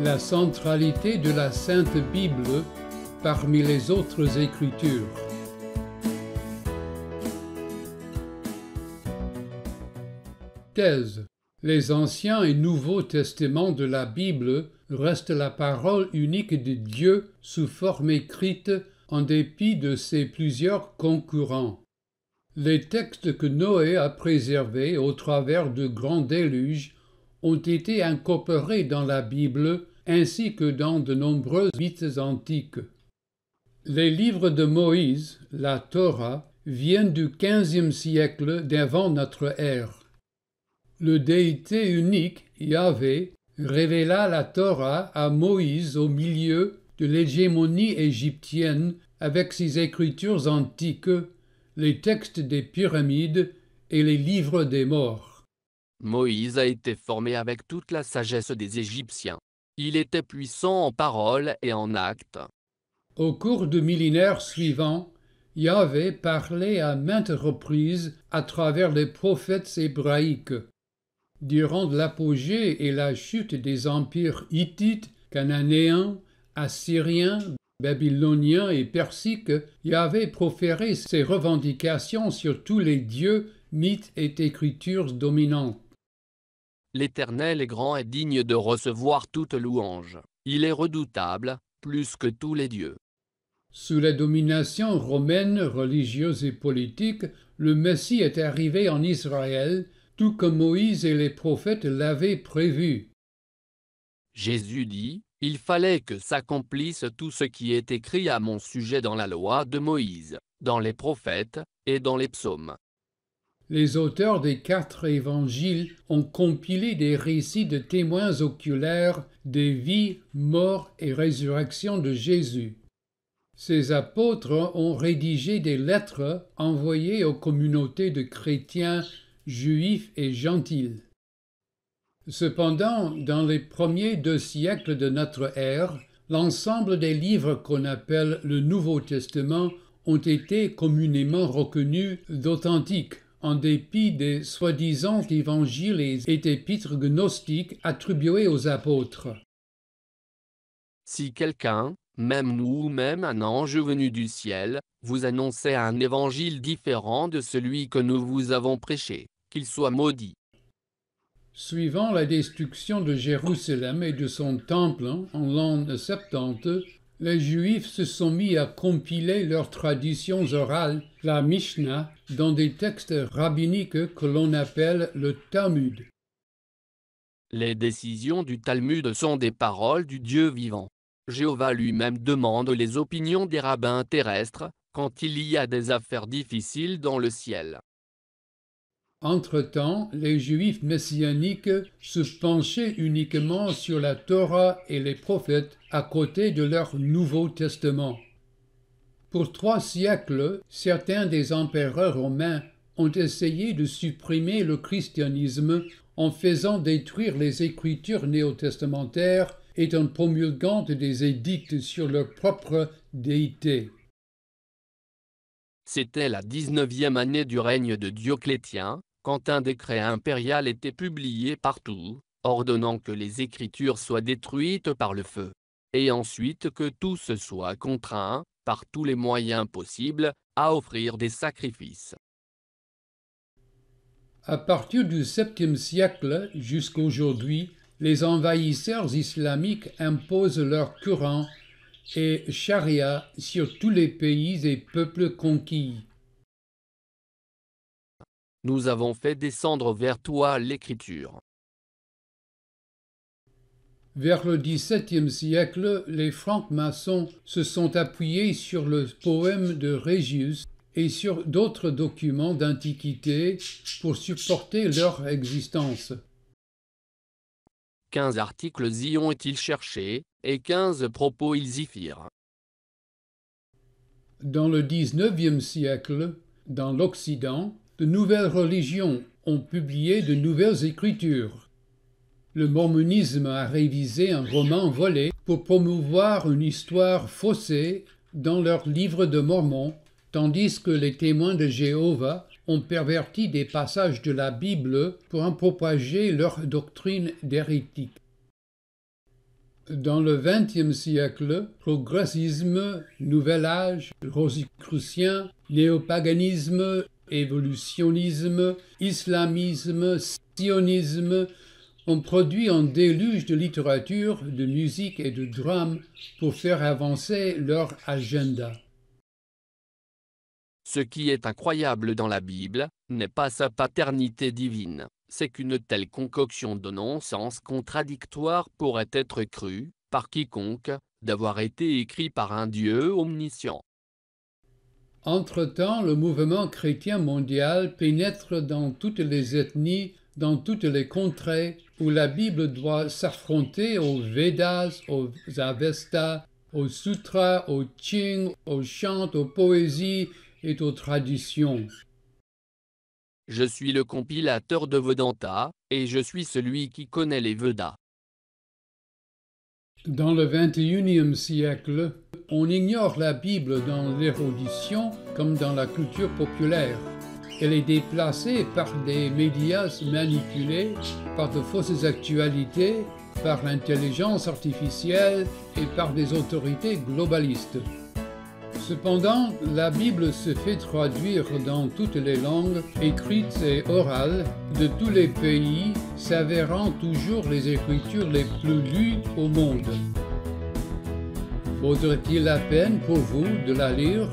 la centralité de la Sainte Bible parmi les autres écritures. Thèse. Les Anciens et Nouveaux Testaments de la Bible restent la parole unique de Dieu sous forme écrite en dépit de ses plusieurs concurrents. Les textes que Noé a préservés au travers de grands déluges ont été incorporés dans la Bible ainsi que dans de nombreuses mythes antiques. Les livres de Moïse, la Torah, viennent du XVe siècle d'avant notre ère. Le déité unique, Yahvé, révéla la Torah à Moïse au milieu de l'hégémonie égyptienne avec ses écritures antiques, les textes des pyramides et les livres des morts. Moïse a été formé avec toute la sagesse des Égyptiens. Il était puissant en parole et en actes. Au cours du millénaire suivant, Yahvé parlait à maintes reprises à travers les prophètes hébraïques. Durant l'apogée et la chute des empires hittites, cananéens, assyriens, babyloniens et persiques, Yahvé proférait ses revendications sur tous les dieux, mythes et écritures dominantes. L'Éternel est grand et digne de recevoir toute louange. Il est redoutable, plus que tous les dieux. Sous la domination romaine, religieuse et politique, le Messie est arrivé en Israël, tout comme Moïse et les prophètes l'avaient prévu. Jésus dit, Il fallait que s'accomplisse tout ce qui est écrit à mon sujet dans la loi de Moïse, dans les prophètes, et dans les psaumes. Les auteurs des quatre évangiles ont compilé des récits de témoins oculaires des vies, morts et résurrections de Jésus. Ces apôtres ont rédigé des lettres envoyées aux communautés de chrétiens, juifs et gentils. Cependant, dans les premiers deux siècles de notre ère, l'ensemble des livres qu'on appelle le Nouveau Testament ont été communément reconnus d'authentiques en dépit des soi-disant évangiles et épîtres gnostiques attribués aux apôtres. Si quelqu'un, même nous ou même un ange venu du ciel, vous annonçait un évangile différent de celui que nous vous avons prêché, qu'il soit maudit. Suivant la destruction de Jérusalem et de son temple en l'an 70, les Juifs se sont mis à compiler leurs traditions orales, la Mishnah, dans des textes rabbiniques que l'on appelle le Talmud. Les décisions du Talmud sont des paroles du Dieu vivant. Jéhovah lui-même demande les opinions des rabbins terrestres, quand il y a des affaires difficiles dans le ciel. Entre-temps, les Juifs messianiques se penchaient uniquement sur la Torah et les prophètes à côté de leur Nouveau Testament. Pour trois siècles, certains des empereurs romains ont essayé de supprimer le christianisme en faisant détruire les écritures néo-testamentaires et en promulguant des édicts sur leur propre déité. C'était la 19e année du règne de Dioclétien, quand un décret impérial était publié partout, ordonnant que les écritures soient détruites par le feu, et ensuite que tout soient soit contraint, par tous les moyens possibles, à offrir des sacrifices. À partir du 7e siècle jusqu'aujourd'hui, les envahisseurs islamiques imposent leur courant et charia sur tous les pays et peuples conquis nous avons fait descendre vers toi l'Écriture. Vers le XVIIe siècle, les francs-maçons se sont appuyés sur le poème de Régius et sur d'autres documents d'antiquité pour supporter leur existence. Quinze articles y ont-ils cherché, et quinze propos ils y firent. Dans le XIXe siècle, dans l'Occident, de nouvelles religions ont publié de nouvelles écritures. Le mormonisme a révisé un roman volé pour promouvoir une histoire faussée dans leur livre de Mormon, tandis que les témoins de Jéhovah ont perverti des passages de la Bible pour en propager leur doctrine d'hérétique. Dans le XXe siècle, progressisme, nouvel âge, rosicrucien, néopaganisme évolutionnisme, islamisme, sionisme ont produit un déluge de littérature, de musique et de drame pour faire avancer leur agenda. Ce qui est incroyable dans la Bible, n'est pas sa paternité divine, c'est qu'une telle concoction de non-sens contradictoire pourrait être crue, par quiconque, d'avoir été écrit par un Dieu omniscient. Entre-temps, le mouvement chrétien mondial pénètre dans toutes les ethnies, dans toutes les contrées où la Bible doit s'affronter aux Vedas, aux Avestas, aux Sutras, aux Ching, aux chants, aux poésies et aux traditions. Je suis le compilateur de Vedanta, et je suis celui qui connaît les Vedas. Dans le 21e siècle, on ignore la Bible dans l'érudition comme dans la culture populaire. Elle est déplacée par des médias manipulés, par de fausses actualités, par l'intelligence artificielle et par des autorités globalistes. Cependant, la Bible se fait traduire dans toutes les langues, écrites et orales, de tous les pays, s'avérant toujours les écritures les plus lues au monde. Faudrait-il la peine pour vous de la lire